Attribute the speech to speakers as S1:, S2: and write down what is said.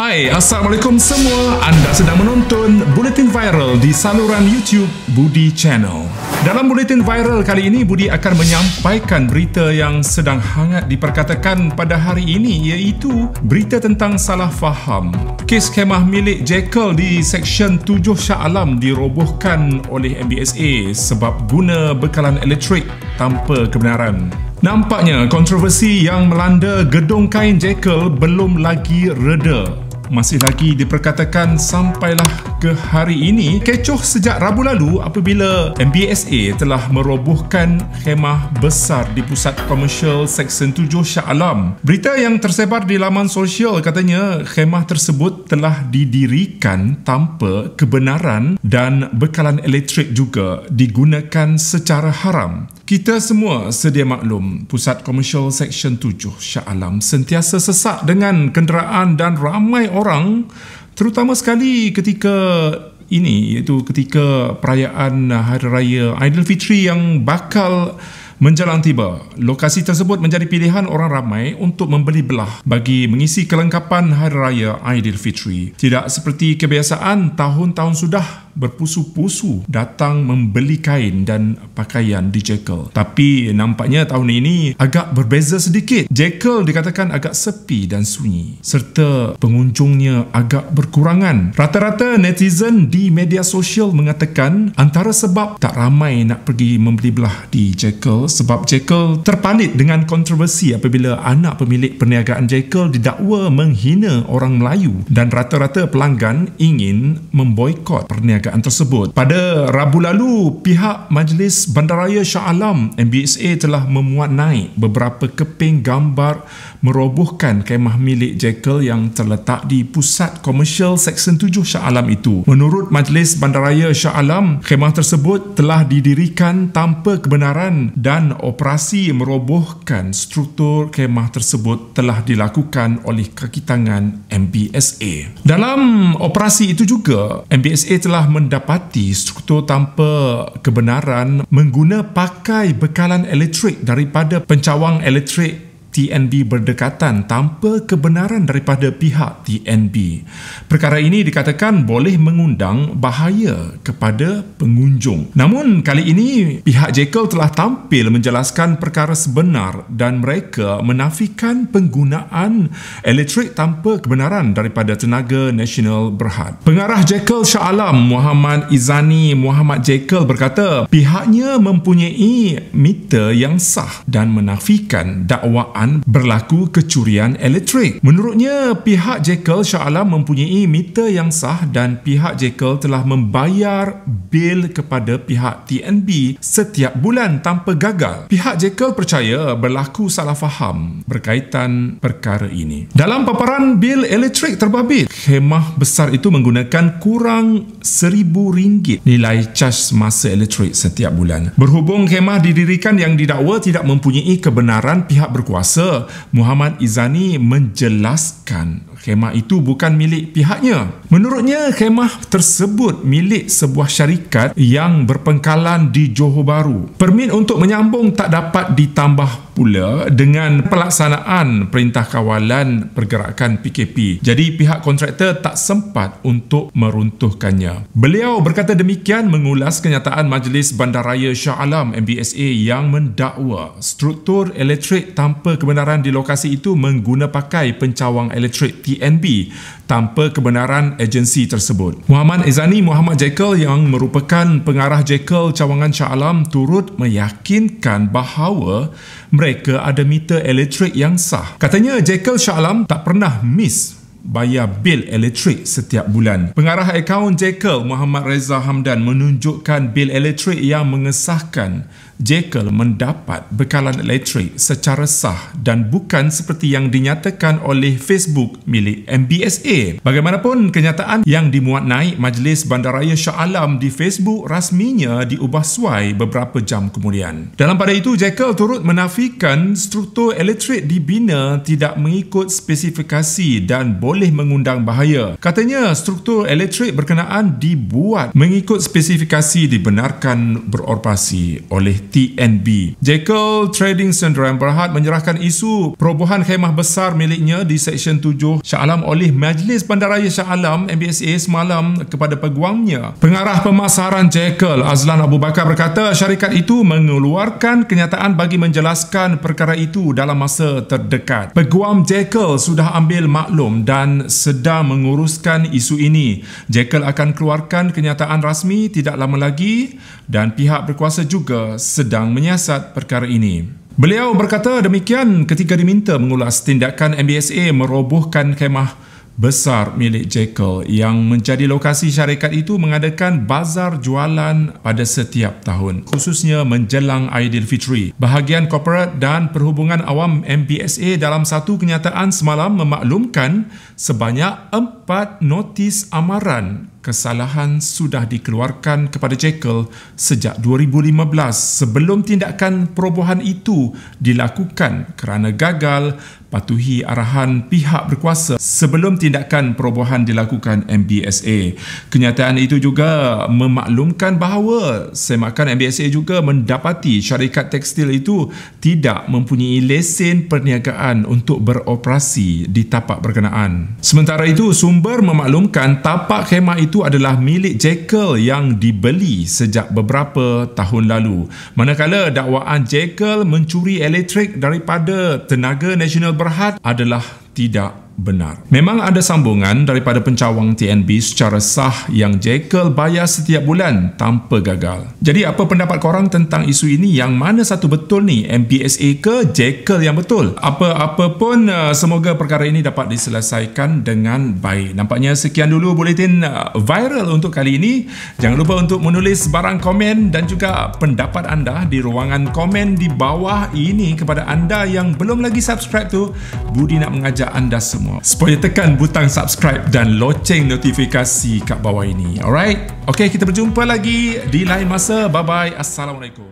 S1: Hai, Assalamualaikum semua. Anda sedang menonton Bulletin Viral di saluran YouTube Budi Channel. Dalam Bulletin Viral kali ini, Budi akan menyampaikan berita yang sedang hangat diperkatakan pada hari ini iaitu berita tentang salah faham. Kes kemah milik Jekyll di Seksyen 7 Shah Alam dirobohkan oleh MBSA sebab guna bekalan elektrik tanpa kebenaran. Nampaknya kontroversi yang melanda gedung kain Jekyll belum lagi reda. Masih lagi diperkatakan sampailah ke hari ini kecoh sejak Rabu lalu apabila MBSA telah merobohkan khemah besar di pusat komersial Seksyen 7 Shah Alam. Berita yang tersebar di laman sosial katanya khemah tersebut telah didirikan tanpa kebenaran dan bekalan elektrik juga digunakan secara haram. Kita semua sedia maklum pusat komersial Seksyen 7 Shah Alam sentiasa sesak dengan kenderaan dan ramai orang terutama sekali ketika ini iaitu ketika perayaan hari raya Aidilfitri yang bakal menjelang tiba. Lokasi tersebut menjadi pilihan orang ramai untuk membeli belah bagi mengisi kelengkapan hari raya Aidilfitri. Tidak seperti kebiasaan tahun-tahun sudah berpusu-pusu datang membeli kain dan pakaian di Jekyll. Tapi nampaknya tahun ini agak berbeza sedikit. Jekyll dikatakan agak sepi dan sunyi serta pengunjungnya agak berkurangan. Rata-rata netizen di media sosial mengatakan antara sebab tak ramai nak pergi membeli belah di Jekyll sebab Jekyll terpanit dengan kontroversi apabila anak pemilik perniagaan Jekyll didakwa menghina orang Melayu dan rata-rata pelanggan ingin memboikot perniagaan perniagaan tersebut. Pada Rabu lalu, pihak Majlis Bandaraya Shah Alam MBSA telah memuat naik beberapa keping gambar merobohkan kemah milik Jekyll yang terletak di pusat komersial Seksyen 7 Shah Alam itu. Menurut Majlis Bandaraya Shah Alam, kemah tersebut telah didirikan tanpa kebenaran dan operasi merobohkan struktur kemah tersebut telah dilakukan oleh kakitangan MBSA. Dalam operasi itu juga, MBSA telah mendapati struktur tanpa kebenaran menggunakan pakai bekalan elektrik daripada pencawang elektrik TNB berdekatan tanpa kebenaran daripada pihak TNB. Perkara ini dikatakan boleh mengundang bahaya kepada pengunjung. Namun kali ini pihak Jekyll telah tampil menjelaskan perkara sebenar dan mereka menafikan penggunaan elektrik tanpa kebenaran daripada tenaga nasional berhad. Pengarah Jekyll Shah Alam Muhammad Izani Muhammad Jekyll berkata pihaknya mempunyai mita yang sah dan menafikan dakwaan kenderaan berlaku kecurian elektrik. Menurutnya, pihak Jekyll Shah Alam mempunyai meter yang sah dan pihak Jekyll telah membayar bil kepada pihak TNB setiap bulan tanpa gagal. Pihak Jekyll percaya berlaku salah faham berkaitan perkara ini. Dalam paparan bil elektrik terbabit, khemah besar itu menggunakan kurang seribu ringgit nilai cas masa elektrik setiap bulan. Berhubung khemah didirikan yang didakwa tidak mempunyai kebenaran pihak berkuasa kuasa Muhammad Izani menjelaskan khemah itu bukan milik pihaknya. Menurutnya khemah tersebut milik sebuah syarikat yang berpengkalan di Johor Bahru. Permit untuk menyambung tak dapat ditambah pula dengan pelaksanaan perintah kawalan pergerakan PKP. Jadi pihak kontraktor tak sempat untuk meruntuhkannya. Beliau berkata demikian mengulas kenyataan Majlis Bandaraya Shah Alam MBSA yang mendakwa struktur elektrik tanpa kebenaran di lokasi itu menggunakan pakai pencawang elektrik TNB tanpa kebenaran agensi tersebut. Muhammad Izani Muhammad Jekyll yang merupakan pengarah Jekyll cawangan Shah Alam turut meyakinkan bahawa mereka mereka ada meter elektrik yang sah. Katanya Jekyll Shalam tak pernah miss bayar bil elektrik setiap bulan. Pengarah akaun Jekyll Muhammad Reza Hamdan menunjukkan bil elektrik yang mengesahkan Jekyll mendapat bekalan elektrik secara sah dan bukan seperti yang dinyatakan oleh Facebook milik MBSA. Bagaimanapun, kenyataan yang dimuat naik Majlis Bandaraya Shah Alam di Facebook rasminya diubah suai beberapa jam kemudian. Dalam pada itu, Jekyll turut menafikan struktur elektrik dibina tidak mengikut spesifikasi dan boleh mengundang bahaya. Katanya, struktur elektrik berkenaan dibuat mengikut spesifikasi dibenarkan beroperasi oleh TNB. Jekyll Trading Centre yang Berhad menyerahkan isu perubahan khemah besar miliknya di Seksyen 7 Shah Alam oleh Majlis Bandaraya Shah Alam MBSA semalam kepada peguamnya. Pengarah pemasaran Jekyll Azlan Abu Bakar berkata syarikat itu mengeluarkan kenyataan bagi menjelaskan perkara itu dalam masa terdekat. Peguam Jekyll sudah ambil maklum dan sedang menguruskan isu ini. Jekyll akan keluarkan kenyataan rasmi tidak lama lagi dan pihak berkuasa juga sedang sedang menyiasat perkara ini. Beliau berkata demikian ketika diminta mengulas tindakan MBSA merobohkan kemah besar milik Jekyll yang menjadi lokasi syarikat itu mengadakan bazar jualan pada setiap tahun khususnya menjelang Aidilfitri. Bahagian Korporat dan Perhubungan Awam MBSA dalam satu kenyataan semalam memaklumkan sebanyak empat notis amaran kesalahan sudah dikeluarkan kepada Jekyll sejak 2015 sebelum tindakan perubahan itu dilakukan kerana gagal patuhi arahan pihak berkuasa sebelum tindakan perubahan dilakukan MBSA. Kenyataan itu juga memaklumkan bahawa semakan MBSA juga mendapati syarikat tekstil itu tidak mempunyai lesen perniagaan untuk beroperasi di tapak berkenaan. Sementara itu, sumber memaklumkan tapak khemah itu itu adalah milik Jekyll yang dibeli sejak beberapa tahun lalu. Manakala dakwaan Jekyll mencuri elektrik daripada tenaga nasional berhad adalah tidak benar. Memang ada sambungan daripada pencawang TNB secara sah yang Jekyll bayar setiap bulan tanpa gagal. Jadi apa pendapat korang tentang isu ini yang mana satu betul ni MPSA ke Jekyll yang betul? Apa-apa pun eh, semoga perkara ini dapat diselesaikan dengan baik. Nampaknya sekian dulu buletin eh, viral untuk kali ini. Jangan lupa untuk menulis barang komen dan juga pendapat anda di ruangan komen di bawah ini kepada anda yang belum lagi subscribe tu. Budi nak mengajak anda semua semua. Supaya tekan butang subscribe dan loceng notifikasi kat bawah ini. Alright? Okay, kita berjumpa lagi di lain masa. Bye-bye. Assalamualaikum.